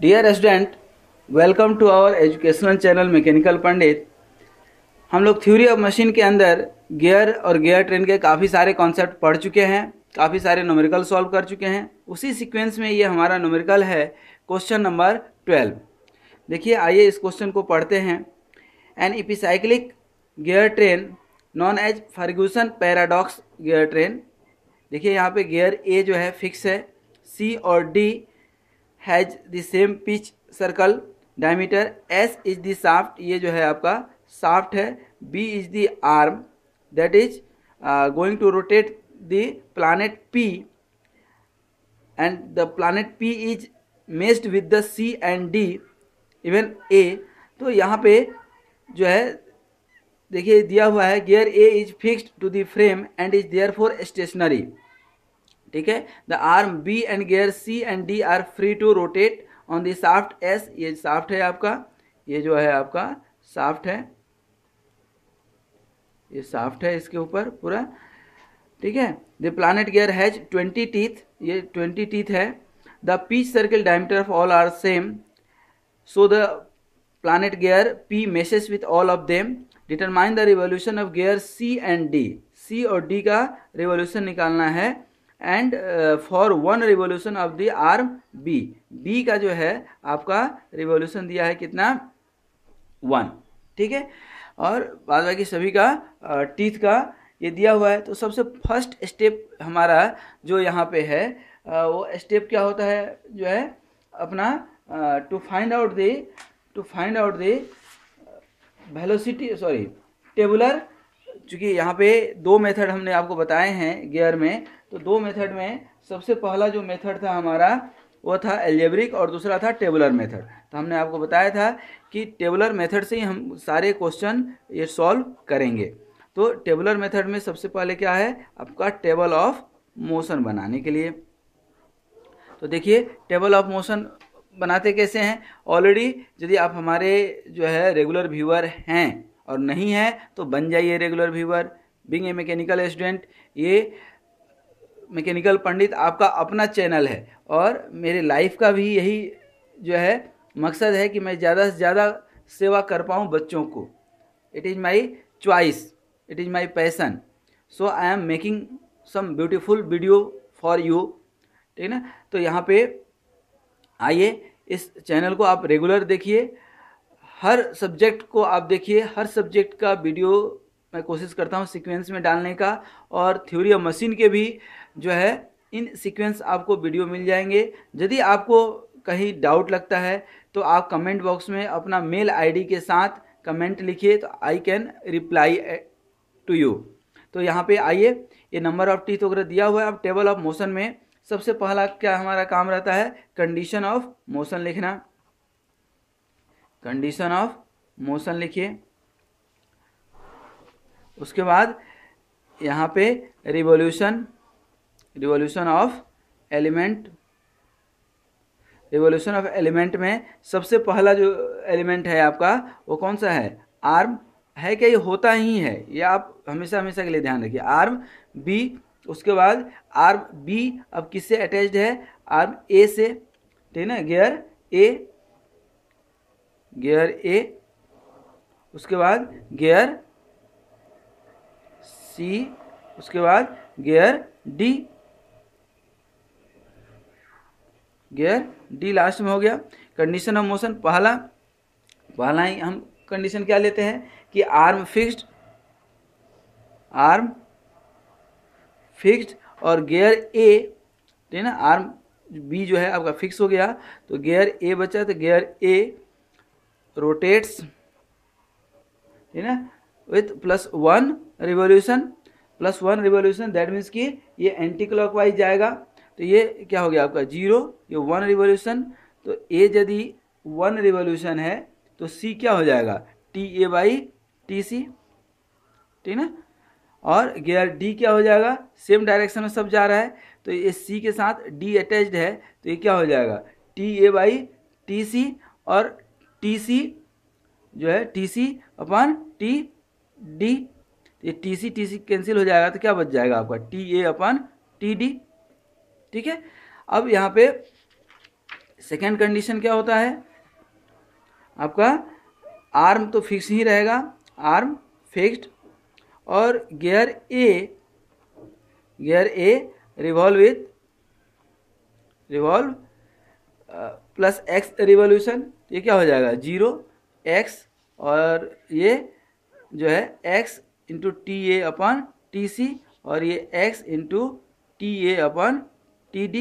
dear student welcome to our educational channel mechanical Pandit हम लोग theory of machine के अंदर गियर और गियर ट्रेन के काफ़ी सारे कॉन्सेप्ट पढ़ चुके हैं काफ़ी सारे नोमरिकल सॉल्व कर चुके हैं उसी सीक्वेंस में ये हमारा नोमरिकल है क्वेश्चन नंबर ट्वेल्व देखिए आइए इस क्वेश्चन को पढ़ते हैं an epicyclic gear train known as Ferguson paradox gear train देखिए यहाँ पे गियर ए जो है फिक्स है सी और D has the same pitch circle diameter S is the shaft ये जो है आपका साफ्ट है B is the arm that is going to rotate the planet P and the planet P is meshed with the C and D even A तो यहाँ पे जो है देखिए दिया हुआ है gear A is fixed to the frame and is there for stationary ठीक है the arm B and gear C and D are free to rotate on the shaft S ये साफ्ट है आपका ये जो है आपका साफ्ट है ये साफ्ट है इसके ऊपर पूरा ठीक है the planet gear has twenty teeth ये ट्वेंटी टीथ है the pitch circle diameter of all are same so the planet gear P meshes with all of them determine the revolution of gear C and D C और D का revolution निकालना है and for one revolution of the arm B B का जो है आपका revolution दिया है कितना वन ठीक है और बाद बाकी सभी का टीथ uh, का ये दिया हुआ है तो सबसे फर्स्ट स्टेप हमारा जो यहाँ पे है uh, वो स्टेप क्या होता है जो है अपना to find out the to find out the velocity sorry tabular चूँकि यहाँ पे दो मेथड हमने आपको बताए हैं गियर में तो दो मेथड में सबसे पहला जो मेथड था हमारा वो था एल्जेब्रिक और दूसरा था टेबुलर मेथड तो हमने आपको बताया था कि टेबुलर मेथड से ही हम सारे क्वेश्चन ये सॉल्व करेंगे तो टेबुलर मेथड में सबसे पहले क्या है आपका टेबल ऑफ मोशन बनाने के लिए तो देखिए टेबल ऑफ मोशन बनाते कैसे हैं ऑलरेडी यदि आप हमारे जो है रेगुलर व्यूअर हैं और नहीं हैं तो बन जाइए regular viewer being a mechanical student ये मैकेनिकल पंडित आपका अपना चैनल है और मेरे लाइफ का भी यही जो है मकसद है कि मैं ज़्यादा से ज़्यादा सेवा कर पाऊँ बच्चों को it is my choice it is my passion so I am making some beautiful video for you ठीक है ना तो यहाँ पे आइए इस चैनल को आप रेगुलर देखिए हर सब्जेक्ट को आप देखिए हर सब्जेक्ट का वीडियो मैं कोशिश करता हूँ सीक्वेंस में डालने का और थ्योरी ऑफ मशीन के भी जो है इन सीक्वेंस आपको वीडियो मिल जाएंगे यदि आपको कहीं डाउट लगता है तो आप कमेंट बॉक्स में अपना मेल आईडी के साथ कमेंट लिखिए तो I can reply to you तो यहाँ पे आइए ये नंबर ऑफ टीथ वगैरह दिया हुआ है अब टेबल ऑफ मोशन में सबसे पहला क्या हमारा काम रहता है कंडीशन ऑफ मोशन लिखना कंडीशन ऑफ मोशन लिखिए उसके बाद यहाँ पे revolution revolution of element revolution of element में सबसे पहला जो एलिमेंट है आपका वो कौन सा है आर्म है क्या ये होता ही है ये आप हमेशा हमेशा के लिए ध्यान रखिए आर्म बी उसके बाद आर्म बी अब किससे अटैच्ड है आर्म ए से ठीक है ना गियर ए गियर ए उसके बाद गियर सी उसके बाद gear D gear D last में हो गया कंडीशन ऑफ मोशन पहला पहला ही हम कंडीशन क्या लेते हैं कि आर्म फिक्स्ड आर्म फिक्स्ड और गेयर ए ठीक है ना आर्म बी जो है आपका फिक्स हो गया तो गेयर ए बचा तो गेयर ए रोटेट्स ठीक है ना with plus one revolution plus one revolution that means कि ये एंटी क्लॉकवाइज जाएगा तो ये क्या हो गया आपका जीरो ये वन रिवोल्यूशन तो ए यदि वन रिवोल्यूशन है तो सी क्या हो जाएगा T A by T C ठीक ना और गियर डी क्या हो जाएगा सेम डायरेक्शन में सब जा रहा है तो ये सी के साथ डी अटैच्ड है तो ये क्या हो जाएगा T A by T C और टी सी जो है T C upon T D ये T C T C cancel हो जाएगा तो क्या बच जाएगा आपका T A upon T D ठीक है अब यहाँ पे सेकेंड कंडीशन क्या होता है आपका आर्म तो फिक्स ही रहेगा आर्म फिक्स्ड और gear A gear A revolve with revolve plus X revolution ये क्या हो जाएगा जीरो एक्स और ये जो है X into T A upon T C और ये X into T A upon T D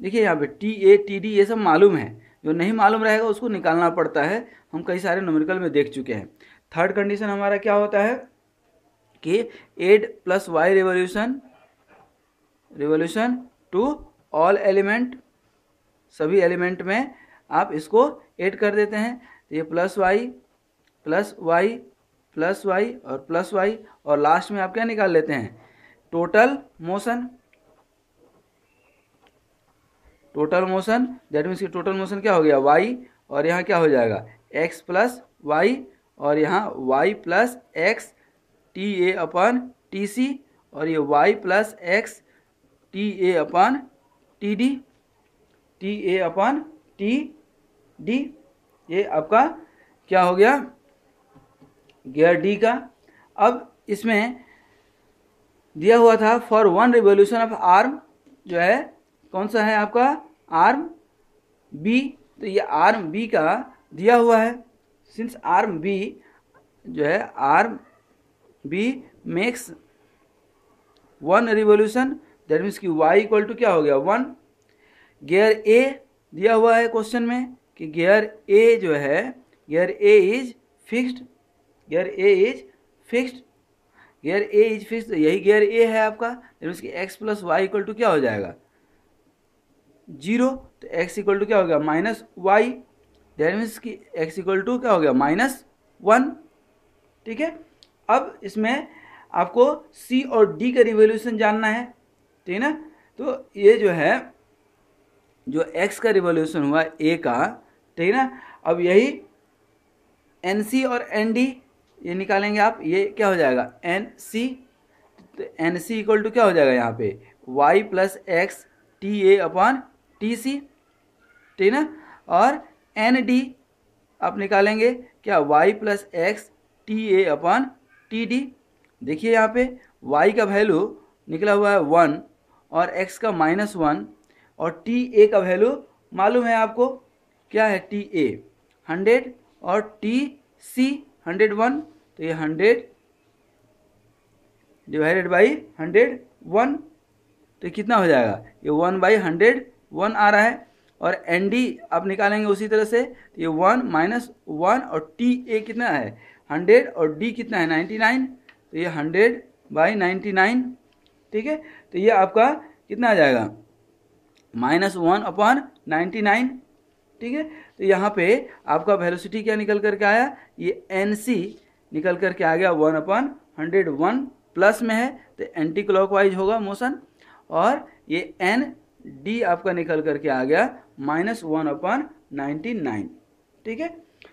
देखिए यहाँ पे टी ए टी डी ये सब मालूम है जो नहीं मालूम रहेगा उसको निकालना पड़ता है हम कई सारे नोमरिकल में देख चुके हैं थर्ड कंडीशन हमारा क्या होता है कि add plus Y revolution revolution to all element सभी एलिमेंट में आप इसको एड कर देते हैं तो ये plus Y plus Y plus Y और प्लस वाई और लास्ट में आप क्या निकाल लेते हैं total motion total motion that means कि टोटल मोशन क्या हो गया वाई और यहाँ क्या हो जाएगा एक्स प्लस वाई और यहाँ Y plus X T A upon T C और ये Y plus X T A upon T D T A upon T D ये आपका क्या हो गया गियर डी का अब इसमें दिया हुआ था for one revolution of arm जो है कौन सा है आपका आर्म बी तो ये आर्म बी का दिया हुआ है सिंस आर्म बी जो है arm B makes one revolution that means कि वाई इक्वल टू क्या हो गया वन गेयर ए दिया हुआ है क्वेश्चन में कि गेयर ए जो है gear A is fixed gear A is fixed gear A is fixed यही गेयर ए है आपका दैट मीन्स कि X plus Y equal to क्या हो जाएगा जीरो तो एक्स इक्वल टू क्या हो गया माइनस वाई दैट मीन्स कि एक्स इक्वल टू क्या हो गया माइनस वन ठीक है अब इसमें आपको सी और डी का रिवोल्यूशन जानना है ठीक है ना तो ये जो है जो एक्स का रिवोल्यूशन हुआ ए का ठीक है ना अब यही एन सी और एन डी ये निकालेंगे आप ये क्या हो जाएगा एन सी तो एन सी इक्वल टू क्या हो जाएगा यहाँ पे Y plus X T A upon T C ठीक ना और एन डी आप निकालेंगे क्या Y plus X T A upon T D देखिए यहाँ पे वाई का वैल्यू निकला हुआ है वन और एक्स का माइनस वन और टी ए का वैल्यू मालूम है आपको क्या है टी ए हंड्रेड और टी सी हंड्रेड वन तो ये hundred divided by hundred one तो कितना हो जाएगा ये वन बाई हंड्रेड वन आ रहा है और एन डी आप निकालेंगे उसी तरह से तो ये वन माइनस वन और टी ए कितना है हंड्रेड और डी कितना है नाइन्टी नाइन तो ये हंड्रेड बाई नाइन्टी नाइन ठीक है तो ये आपका कितना आ जाएगा minus one upon ninety nine ठीक है तो यहाँ पे आपका वेलोसिटी क्या निकल करके आया ये एन सी निकल करके आ गया one upon hundred one plus में है तो एंटी क्लॉकवाइज होगा मोशन और ये एन डी आपका निकल करके आ गया minus one upon ninety nine ठीक है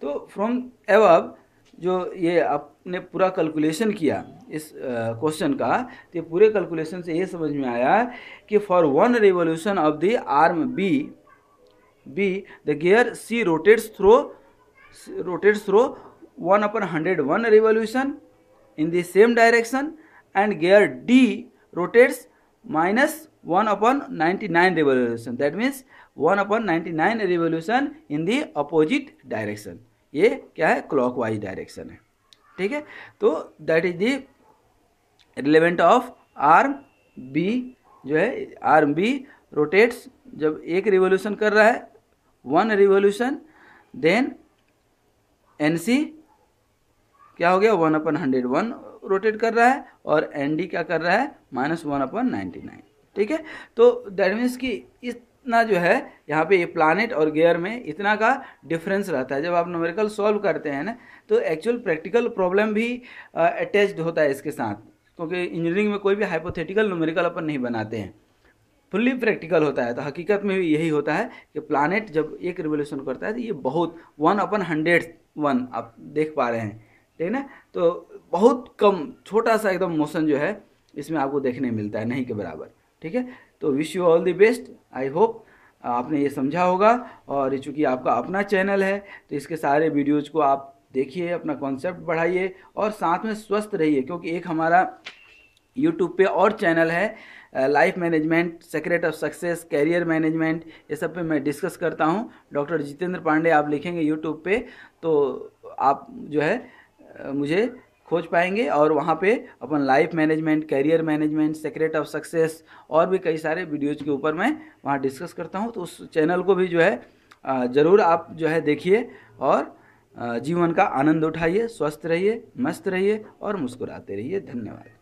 तो फ्रॉम एवब जो ये आपने पूरा कैलकुलेशन किया इस क्वेश्चन uh, का तो पूरे कैलकुलेशन से ये समझ में आया कि for one revolution of the arm B B the gear C rotates through rotates through one upon hundred one revolution in the same direction and gear D rotates minus one upon ninety nine revolution that means one upon ninety nine revolution in the opposite direction ये क्या है clock wise direction है ठीक है तो that is the relevant of arm B जो है arm B rotates जब एक रिवोल्यूशन कर रहा है one revolution then N C क्या हो गया one upon hundred one rotate कर रहा है और एन डी क्या कर रहा है minus one upon ninety nine ठीक है तो दैट मीन्स कि इतना जो है यहाँ पे ये प्लानट और गेयर में इतना का डिफरेंस रहता है जब आप नोमेरिकल सॉल्व करते हैं ना तो एक्चुअल प्रैक्टिकल प्रॉब्लम भी अटैच्ड होता है इसके साथ क्योंकि इंजीनियरिंग में कोई भी हाइपोथेटिकल नोमेरिकल अपन नहीं बनाते हैं फुल्ली प्रैक्टिकल होता है तो हकीकत में भी यही होता है कि प्लानट जब एक रिवोल्यूशन करता है तो ये बहुत वन अपन हंड्रेड वन आप देख पा रहे हैं ठीक है ना तो बहुत कम छोटा सा एकदम मोशन जो है इसमें आपको देखने मिलता है नहीं के बराबर ठीक है तो wish you all the best I hope आपने ये समझा होगा और चूँकि आपका अपना चैनल है तो इसके सारे वीडियोज़ को आप देखिए अपना कॉन्सेप्ट बढ़ाइए और साथ में स्वस्थ रहिए क्योंकि एक हमारा यूट्यूब पे और चैनल है life management secret of success career management ये सब पे मैं डिस्कस करता हूँ डॉक्टर जितेंद्र पांडे आप लिखेंगे यूट्यूब पे तो आप जो है uh, मुझे खोज पाएंगे और वहाँ पे अपन life management career management secret of success और भी कई सारे वीडियोज के ऊपर मैं वहाँ डिस्कस करता हूँ तो उस चैनल को भी जो है ज़रूर आप जो है देखिए और जीवन का आनंद उठाइए स्वस्थ रहिए मस्त रहिए और मुस्कुराते रहिए धन्यवाद